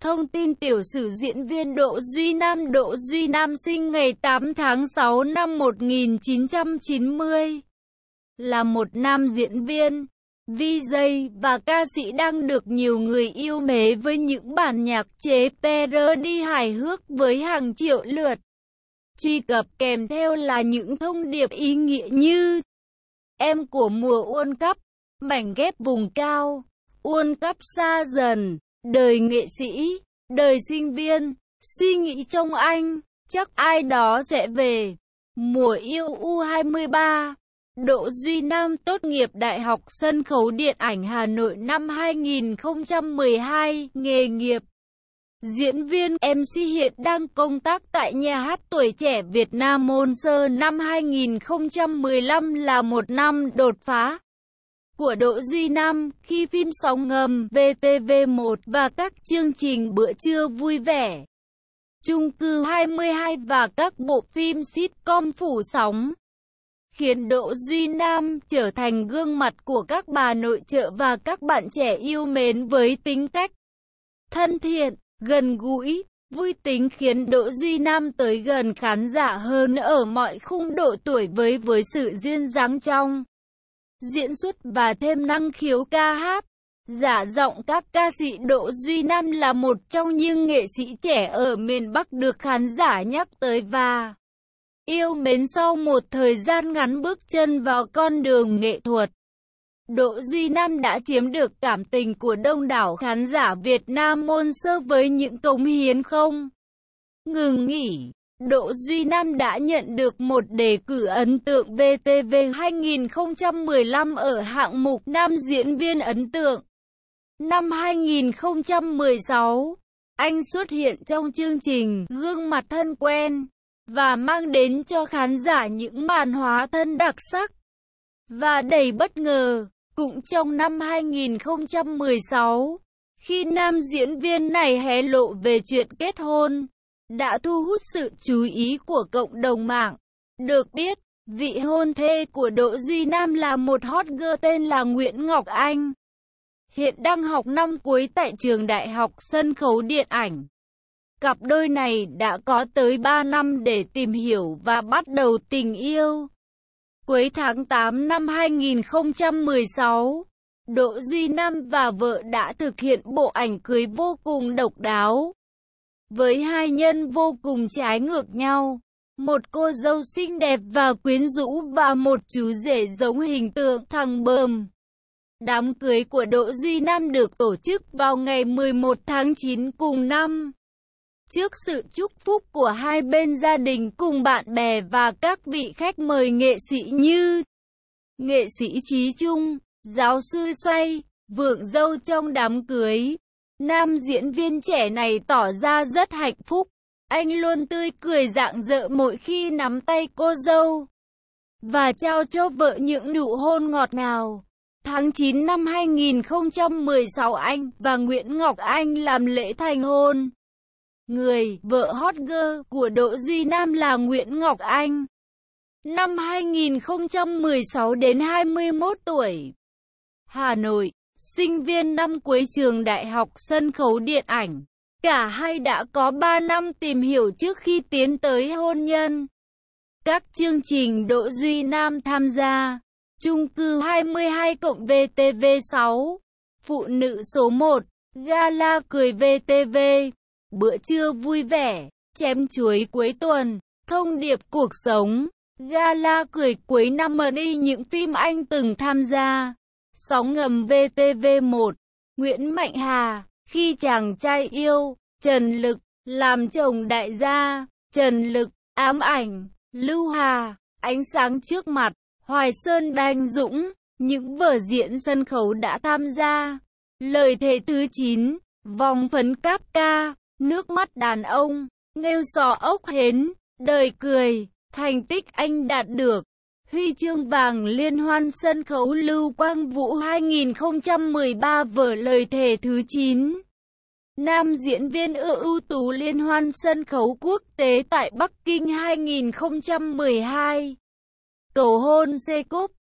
Thông tin tiểu sử diễn viên Độ Duy Nam Độ Duy Nam sinh ngày 8 tháng 6 năm 1990 là một nam diễn viên, VJ và ca sĩ đang được nhiều người yêu mến với những bản nhạc chế đi hài hước với hàng triệu lượt. Truy cập kèm theo là những thông điệp ý nghĩa như Em của mùa World Cup, mảnh ghép vùng cao, World Cup xa dần đời nghệ sĩ, đời sinh viên, suy nghĩ trong anh, chắc ai đó sẽ về. Mùa yêu U23 Đỗ Duy Nam tốt nghiệp Đại học Sân khấu Điện ảnh Hà Nội năm 2012, nghề nghiệp Diễn viên MC hiện đang công tác tại nhà hát tuổi trẻ Việt Nam Môn Sơ năm 2015 là một năm đột phá của Đỗ Duy Nam khi phim sóng ngầm VTV1 và các chương trình bữa trưa vui vẻ, chung cư 22 và các bộ phim sitcom phủ sóng, khiến Đỗ Duy Nam trở thành gương mặt của các bà nội trợ và các bạn trẻ yêu mến với tính cách thân thiện, gần gũi, vui tính khiến Đỗ Duy Nam tới gần khán giả hơn ở mọi khung độ tuổi với với sự duyên dáng trong diễn xuất và thêm năng khiếu ca hát. Giả giọng các ca sĩ Đỗ Duy Nam là một trong những nghệ sĩ trẻ ở miền Bắc được khán giả nhắc tới và yêu mến sau một thời gian ngắn bước chân vào con đường nghệ thuật. Đỗ Duy Nam đã chiếm được cảm tình của đông đảo khán giả Việt Nam môn sơ với những cống hiến không ngừng nghỉ. Đỗ Duy Nam đã nhận được một đề cử ấn tượng VTV 2015 ở hạng mục Nam diễn viên ấn tượng. Năm 2016, anh xuất hiện trong chương trình Gương mặt thân quen và mang đến cho khán giả những màn hóa thân đặc sắc và đầy bất ngờ. Cũng trong năm 2016, khi nam diễn viên này hé lộ về chuyện kết hôn, đã thu hút sự chú ý của cộng đồng mạng. Được biết, vị hôn thê của Đỗ Duy Nam là một hot girl tên là Nguyễn Ngọc Anh. Hiện đang học năm cuối tại trường Đại học Sân khấu Điện ảnh. Cặp đôi này đã có tới 3 năm để tìm hiểu và bắt đầu tình yêu. Cuối tháng 8 năm 2016, Đỗ Duy Nam và vợ đã thực hiện bộ ảnh cưới vô cùng độc đáo với hai nhân vô cùng trái ngược nhau. Một cô dâu xinh đẹp và quyến rũ và một chú rể giống hình tượng thằng bờm. Đám cưới của Đỗ Duy Nam được tổ chức vào ngày 11 tháng 9 cùng năm. Trước sự chúc phúc của hai bên gia đình cùng bạn bè và các vị khách mời nghệ sĩ như nghệ sĩ Trí Trung, giáo sư Xoay, vượng dâu trong đám cưới. Nam diễn viên trẻ này tỏ ra rất hạnh phúc. Anh luôn tươi cười rạng rỡ mỗi khi nắm tay cô dâu và trao cho vợ những nụ hôn ngọt ngào. Tháng 9 năm 2016 anh và Nguyễn Ngọc Anh làm lễ thành hôn. Người vợ hot girl của Đỗ Duy Nam là Nguyễn Ngọc Anh. Năm 2016 đến 21 tuổi. Hà Nội sinh viên năm cuối trường Đại học Sân khấu Điện ảnh. Cả hai đã có 3 năm tìm hiểu trước khi tiến tới hôn nhân. Các chương trình Đỗ Duy Nam tham gia, chung cư 22 cộng VTV6, Phụ nữ số 1, Gala cười VTV, Bữa trưa vui vẻ, Chém chuối cuối tuần, Thông điệp cuộc sống, Gala cười cuối năm ở đi những phim anh từng tham gia. Sóng ngầm VTV1, Nguyễn Mạnh Hà, khi chàng trai yêu, Trần Lực, làm chồng đại gia, Trần Lực, ám ảnh, Lưu Hà, ánh sáng trước mặt, Hoài Sơn Đanh Dũng, những vở diễn sân khấu đã tham gia. Lời thề thứ 9, vòng phấn cáp ca, nước mắt đàn ông, nghêu sò ốc hến, đời cười, thành tích anh đạt được. Huy chương vàng liên hoan sân khấu Lưu Quang Vũ 2013 vở lời thề thứ 9. Nam diễn viên ưu tú liên hoan sân khấu quốc tế tại Bắc Kinh 2012. Cầu hôn xe Jacob